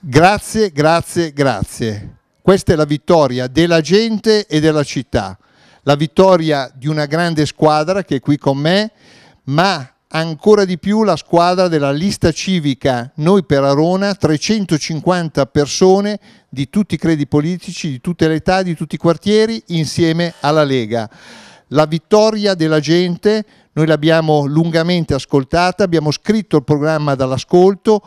Grazie, grazie, grazie. Questa è la vittoria della gente e della città, la vittoria di una grande squadra che è qui con me, ma ancora di più la squadra della lista civica Noi per Arona, 350 persone di tutti i credi politici, di tutte le età, di tutti i quartieri, insieme alla Lega. La vittoria della gente, noi l'abbiamo lungamente ascoltata, abbiamo scritto il programma dall'ascolto,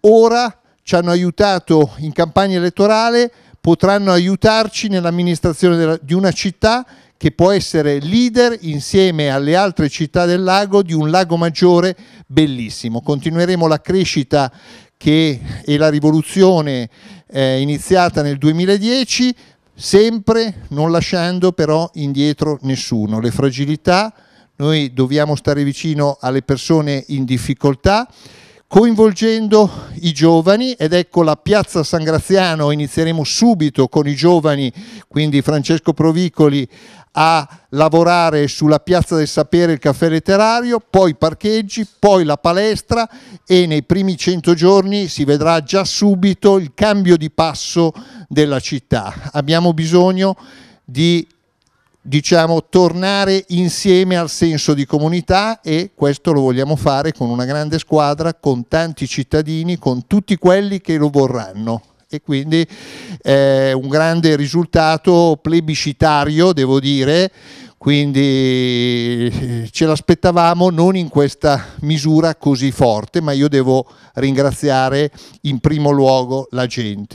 ora ci hanno aiutato in campagna elettorale potranno aiutarci nell'amministrazione di una città che può essere leader insieme alle altre città del lago di un lago maggiore bellissimo. Continueremo la crescita che, e la rivoluzione eh, iniziata nel 2010, sempre non lasciando però indietro nessuno. Le fragilità, noi dobbiamo stare vicino alle persone in difficoltà coinvolgendo i giovani ed ecco la piazza San Graziano, inizieremo subito con i giovani, quindi Francesco Provicoli a lavorare sulla piazza del sapere il caffè letterario, poi i parcheggi, poi la palestra e nei primi 100 giorni si vedrà già subito il cambio di passo della città. Abbiamo bisogno di diciamo, tornare insieme al senso di comunità e questo lo vogliamo fare con una grande squadra, con tanti cittadini, con tutti quelli che lo vorranno. E quindi è eh, un grande risultato plebiscitario, devo dire, quindi eh, ce l'aspettavamo non in questa misura così forte, ma io devo ringraziare in primo luogo la gente.